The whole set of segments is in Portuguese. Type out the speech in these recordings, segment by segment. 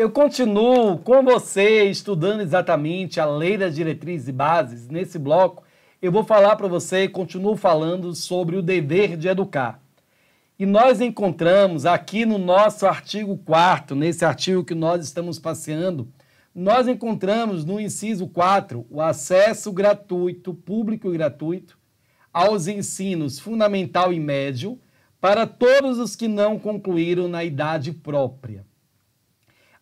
Eu continuo com você estudando exatamente a lei das diretrizes e bases. Nesse bloco, eu vou falar para você, continuo falando sobre o dever de educar. E nós encontramos aqui no nosso artigo 4, nesse artigo que nós estamos passeando, nós encontramos no inciso 4 o acesso gratuito, público e gratuito, aos ensinos fundamental e médio para todos os que não concluíram na idade própria.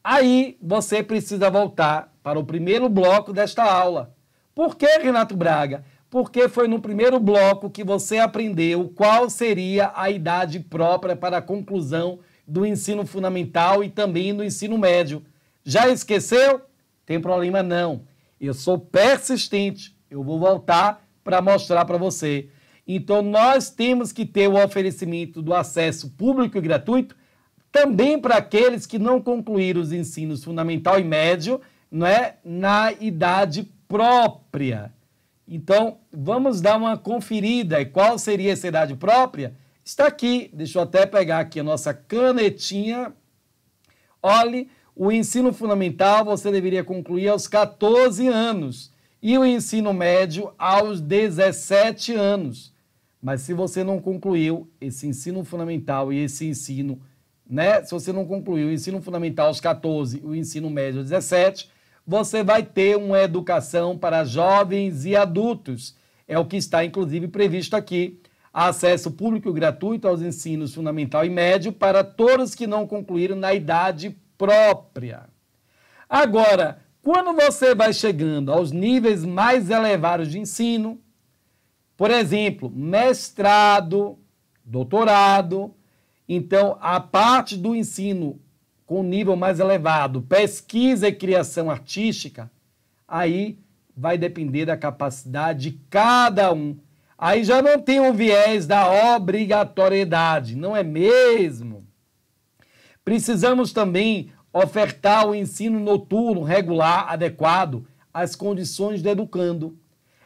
Aí você precisa voltar para o primeiro bloco desta aula. Por que, Renato Braga? Porque foi no primeiro bloco que você aprendeu qual seria a idade própria para a conclusão do ensino fundamental e também do ensino médio. Já esqueceu? Tem problema não. Eu sou persistente. Eu vou voltar para mostrar para você. Então nós temos que ter o oferecimento do acesso público e gratuito também para aqueles que não concluíram os ensinos fundamental e médio, não é, na idade própria. Então, vamos dar uma conferida. E qual seria essa idade própria? Está aqui. Deixa eu até pegar aqui a nossa canetinha. Olhe, o ensino fundamental você deveria concluir aos 14 anos e o ensino médio aos 17 anos. Mas se você não concluiu esse ensino fundamental e esse ensino né? Se você não concluiu o ensino fundamental aos 14, o ensino médio aos 17, você vai ter uma educação para jovens e adultos. É o que está, inclusive, previsto aqui. Acesso público gratuito aos ensinos fundamental e médio para todos que não concluíram na idade própria. Agora, quando você vai chegando aos níveis mais elevados de ensino, por exemplo, mestrado, doutorado, então, a parte do ensino com nível mais elevado, pesquisa e criação artística, aí vai depender da capacidade de cada um. Aí já não tem o um viés da obrigatoriedade, não é mesmo? Precisamos também ofertar o ensino noturno regular, adequado às condições do educando.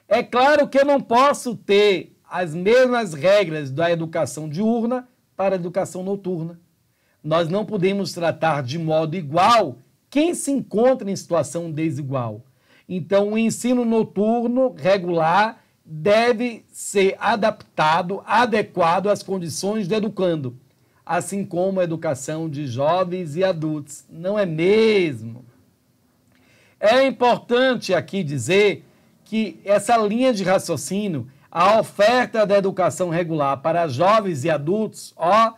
É claro que eu não posso ter as mesmas regras da educação diurna para a educação noturna. Nós não podemos tratar de modo igual quem se encontra em situação desigual. Então, o ensino noturno regular deve ser adaptado, adequado às condições de educando, assim como a educação de jovens e adultos. Não é mesmo? É importante aqui dizer que essa linha de raciocínio a oferta da educação regular para jovens e adultos, ó,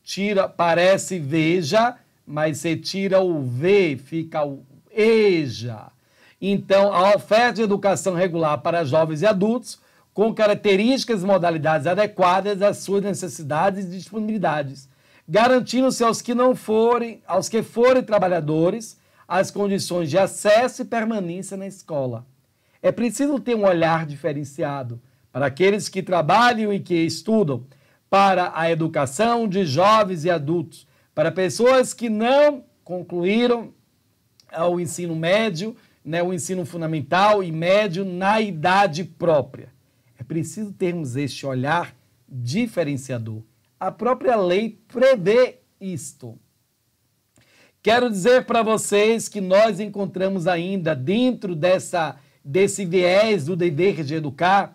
tira, parece veja, mas você tira o V, fica o EJA. Então, a oferta de educação regular para jovens e adultos, com características e modalidades adequadas às suas necessidades e disponibilidades, garantindo-se aos que não forem, aos que forem trabalhadores, as condições de acesso e permanência na escola. É preciso ter um olhar diferenciado para aqueles que trabalham e que estudam, para a educação de jovens e adultos, para pessoas que não concluíram ah, o ensino médio, né, o ensino fundamental e médio na idade própria. É preciso termos este olhar diferenciador. A própria lei prevê isto. Quero dizer para vocês que nós encontramos ainda dentro dessa desse viés do dever de educar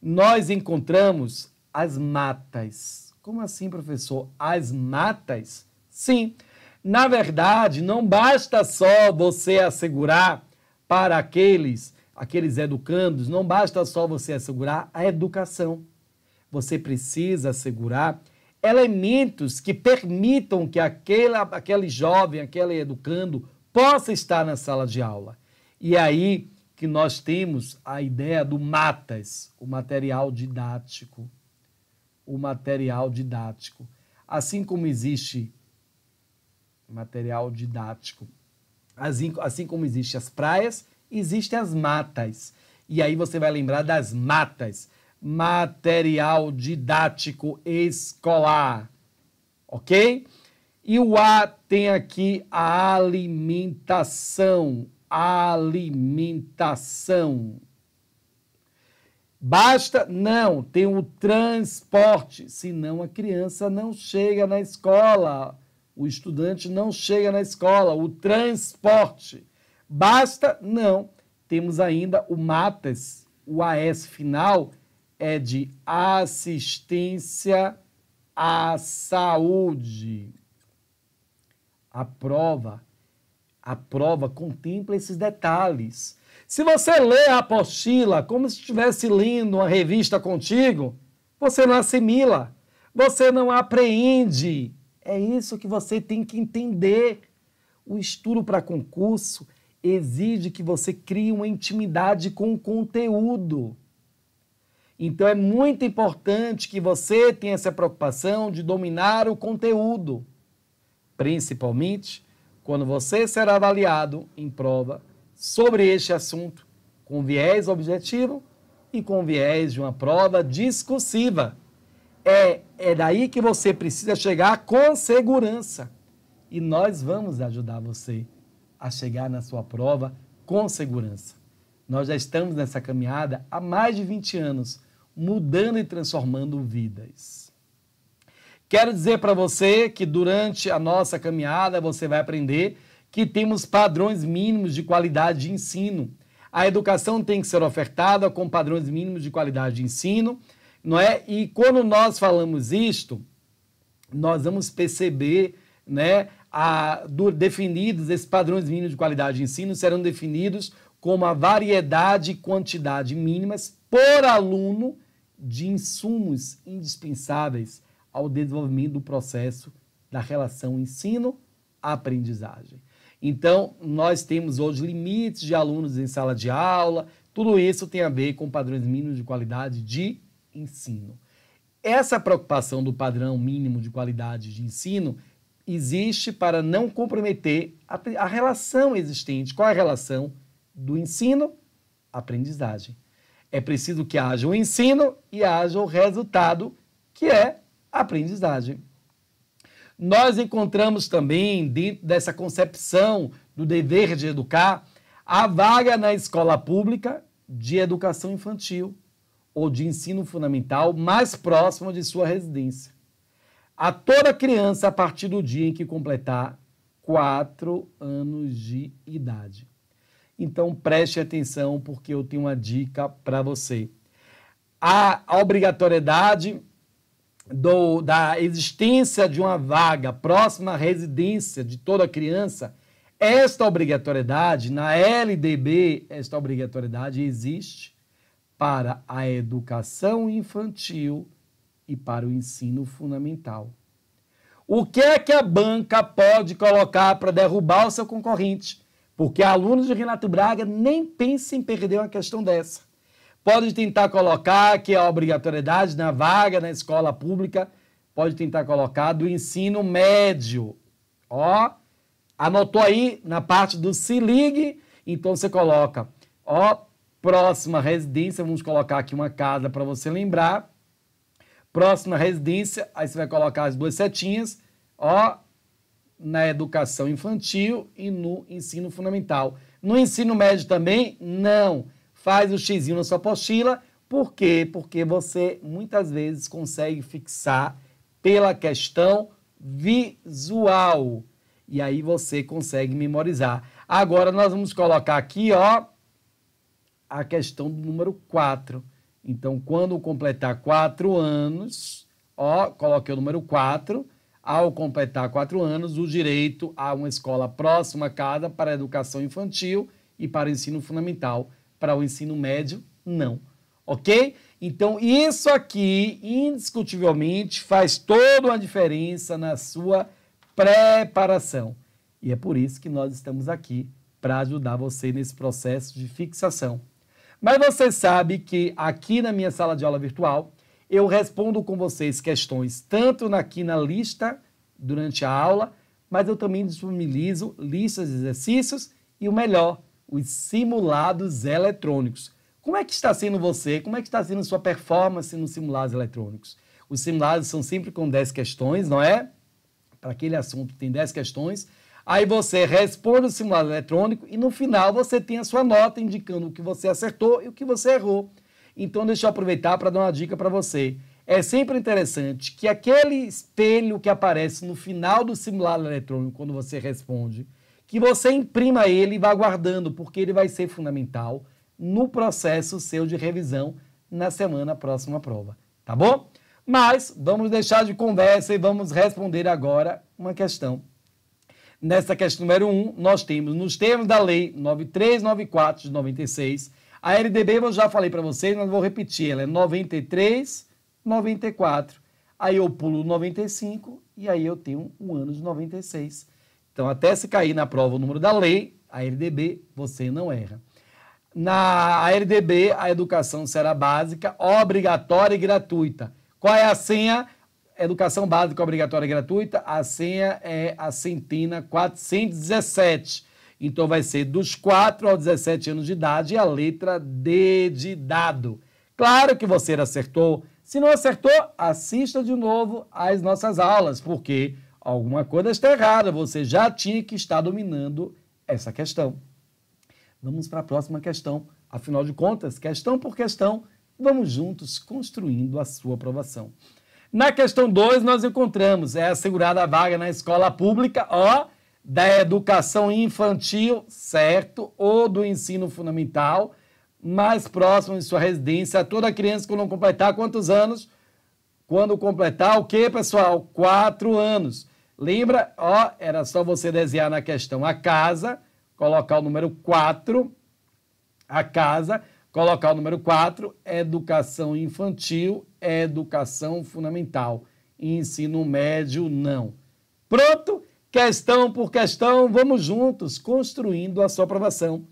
nós encontramos as matas. Como assim, professor? As matas? Sim. Na verdade, não basta só você assegurar para aqueles, aqueles educandos, não basta só você assegurar a educação. Você precisa assegurar elementos que permitam que aquele aquele jovem, aquele educando possa estar na sala de aula. E aí que nós temos a ideia do matas, o material didático. O material didático. Assim como existe material didático, assim, assim como existem as praias, existem as matas. E aí você vai lembrar das matas. Material didático escolar. Ok? E o A tem aqui a alimentação, alimentação. Basta? Não, tem o transporte, senão a criança não chega na escola, o estudante não chega na escola, o transporte. Basta? Não, temos ainda o MATES, o AS final é de assistência à saúde. A prova a prova contempla esses detalhes. Se você lê a apostila como se estivesse lendo uma revista contigo, você não assimila, você não apreende. É isso que você tem que entender. O estudo para concurso exige que você crie uma intimidade com o conteúdo. Então é muito importante que você tenha essa preocupação de dominar o conteúdo, principalmente quando você será avaliado em prova sobre este assunto, com viés objetivo e com viés de uma prova discursiva. É, é daí que você precisa chegar com segurança. E nós vamos ajudar você a chegar na sua prova com segurança. Nós já estamos nessa caminhada há mais de 20 anos, mudando e transformando vidas. Quero dizer para você que durante a nossa caminhada você vai aprender que temos padrões mínimos de qualidade de ensino. A educação tem que ser ofertada com padrões mínimos de qualidade de ensino, não é? E quando nós falamos isto, nós vamos perceber, né, a, do, definidos esses padrões mínimos de qualidade de ensino serão definidos como a variedade e quantidade mínimas por aluno de insumos indispensáveis ao desenvolvimento do processo da relação ensino-aprendizagem. Então, nós temos hoje limites de alunos em sala de aula, tudo isso tem a ver com padrões mínimos de qualidade de ensino. Essa preocupação do padrão mínimo de qualidade de ensino existe para não comprometer a, a relação existente. Qual é a relação do ensino? Aprendizagem. É preciso que haja o ensino e haja o resultado, que é aprendizagem. Nós encontramos também, dentro dessa concepção do dever de educar, a vaga na escola pública de educação infantil ou de ensino fundamental mais próximo de sua residência. A toda criança a partir do dia em que completar quatro anos de idade. Então preste atenção porque eu tenho uma dica para você. A obrigatoriedade do, da existência de uma vaga próxima à residência de toda criança, esta obrigatoriedade, na LDB, esta obrigatoriedade existe para a educação infantil e para o ensino fundamental. O que é que a banca pode colocar para derrubar o seu concorrente? Porque alunos de Renato Braga nem pensam em perder uma questão dessa pode tentar colocar que é a obrigatoriedade na vaga na escola pública pode tentar colocar do ensino médio. Ó, anotou aí na parte do se ligue, então você coloca, ó, próxima residência, vamos colocar aqui uma casa para você lembrar. Próxima residência, aí você vai colocar as duas setinhas, ó, na educação infantil e no ensino fundamental. No ensino médio também, não. Não faz o um xizinho na sua apostila. Por quê? Porque você muitas vezes consegue fixar pela questão visual. E aí você consegue memorizar. Agora nós vamos colocar aqui, ó, a questão do número 4. Então, quando completar 4 anos, ó, coloquei o número 4, ao completar 4 anos, o direito a uma escola próxima a casa para educação infantil e para ensino fundamental para o ensino médio, não. Ok? Então, isso aqui, indiscutivelmente, faz toda uma diferença na sua preparação. E é por isso que nós estamos aqui para ajudar você nesse processo de fixação. Mas você sabe que aqui na minha sala de aula virtual, eu respondo com vocês questões tanto aqui na lista durante a aula, mas eu também disponibilizo listas de exercícios e o melhor, os simulados eletrônicos. Como é que está sendo você? Como é que está sendo sua performance nos simulados eletrônicos? Os simulados são sempre com 10 questões, não é? Para aquele assunto tem 10 questões. Aí você responde o simulado eletrônico e no final você tem a sua nota indicando o que você acertou e o que você errou. Então deixa eu aproveitar para dar uma dica para você. É sempre interessante que aquele espelho que aparece no final do simulado eletrônico quando você responde, que você imprima ele e vá guardando, porque ele vai ser fundamental no processo seu de revisão na semana próxima à prova, tá bom? Mas vamos deixar de conversa e vamos responder agora uma questão. Nessa questão número 1, um, nós temos, nos termos da Lei 9394 de 96, a LDB eu já falei para vocês, mas vou repetir, ela é 93, 94. Aí eu pulo 95 e aí eu tenho o um ano de 96. Então, até se cair na prova o número da lei, a LDB, você não erra. Na LDB, a educação será básica, obrigatória e gratuita. Qual é a senha? Educação básica obrigatória e gratuita, a senha é a centena 417. Então vai ser dos 4 aos 17 anos de idade a letra D de dado. Claro que você acertou. Se não acertou, assista de novo às nossas aulas, porque Alguma coisa está errada, você já tinha que estar dominando essa questão. Vamos para a próxima questão. Afinal de contas, questão por questão, vamos juntos construindo a sua aprovação. Na questão 2, nós encontramos: é assegurada a vaga na escola pública, ó, da educação infantil, certo, ou do ensino fundamental, mais próximo de sua residência, a toda criança que não completar quantos anos? Quando completar o quê, pessoal? Quatro anos. Lembra? Ó, era só você desenhar na questão a casa, colocar o número 4, a casa, colocar o número 4, educação infantil, educação fundamental. Ensino médio, não. Pronto? Questão por questão, vamos juntos construindo a sua aprovação.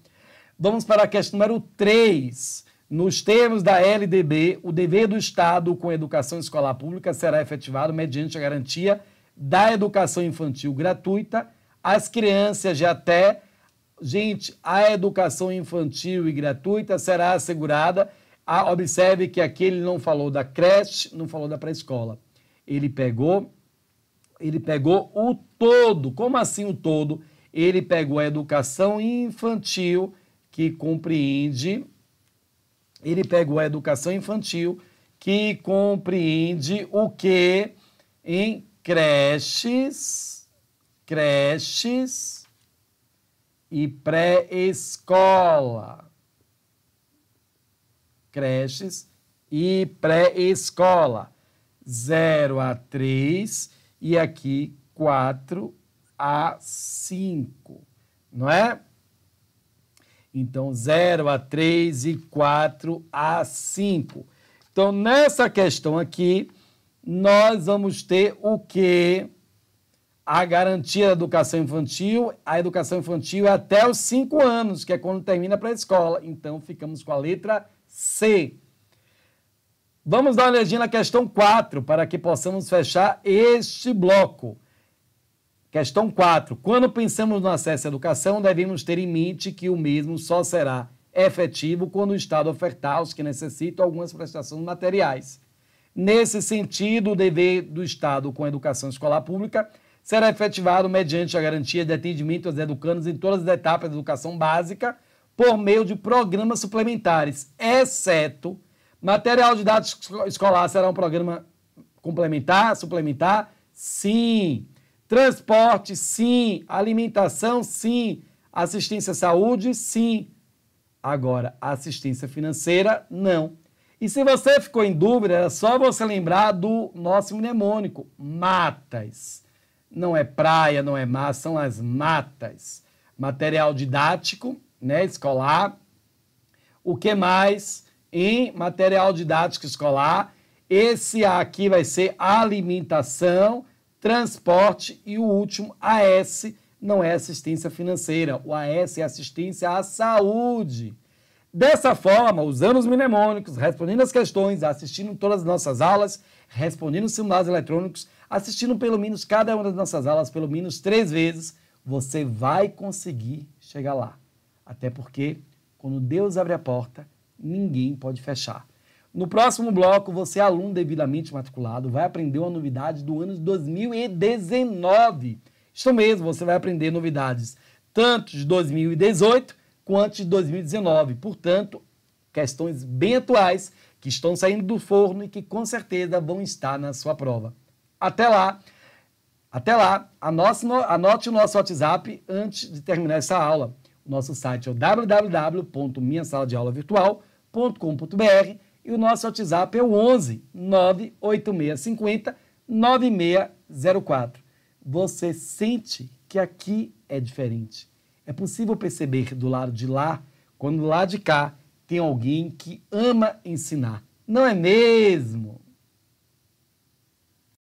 Vamos para a questão número 3. Nos termos da LDB, o dever do Estado com educação escolar pública será efetivado mediante a garantia da educação infantil gratuita às crianças de até. Gente, a educação infantil e gratuita será assegurada. Ah, observe que aqui ele não falou da creche, não falou da pré-escola. Ele pegou, ele pegou o todo. Como assim o todo? Ele pegou a educação infantil que compreende ele pegou a educação infantil que compreende o que em creches, creches e pré-escola. Creches e pré-escola. 0 a 3 e aqui 4 a 5, não é? Então, 0 a 3 e 4 a 5. Então, nessa questão aqui, nós vamos ter o quê? A garantia da educação infantil, a educação infantil é até os 5 anos, que é quando termina a pré-escola. Então, ficamos com a letra C. Vamos dar uma olhadinha na questão 4, para que possamos fechar este bloco. Questão 4. Quando pensamos no acesso à educação, devemos ter em mente que o mesmo só será efetivo quando o Estado ofertar aos que necessitam algumas prestações materiais. Nesse sentido, o dever do Estado com a educação escolar pública será efetivado mediante a garantia de atendimento aos educandos em todas as etapas da educação básica por meio de programas suplementares, exceto material didático escolar será um programa complementar, suplementar? Sim. Transporte, sim. Alimentação, sim. Assistência à saúde, sim. Agora, assistência financeira, não. E se você ficou em dúvida, é só você lembrar do nosso mnemônico: matas. Não é praia, não é mar, são as matas. Material didático, né, escolar. O que mais em material didático escolar? Esse A aqui vai ser alimentação, transporte e o último AS não é assistência financeira. O AS é assistência à saúde. Dessa forma, usando os mnemônicos, respondendo as questões, assistindo todas as nossas aulas, respondendo os simulados eletrônicos, assistindo pelo menos cada uma das nossas aulas pelo menos três vezes, você vai conseguir chegar lá. Até porque, quando Deus abre a porta, ninguém pode fechar. No próximo bloco, você, aluno devidamente matriculado, vai aprender uma novidade do ano de 2019. Isso mesmo, você vai aprender novidades tanto de 2018 quanto de 2019. Portanto, questões bem atuais que estão saindo do forno e que com certeza vão estar na sua prova. Até lá! Até lá, anote o nosso WhatsApp antes de terminar essa aula. O nosso site é www.minhasaladeaulavirtual.com.br e o nosso WhatsApp é o 11 98650 9604. Você sente que aqui é diferente é possível perceber do lado de lá, quando lá de cá tem alguém que ama ensinar. Não é mesmo?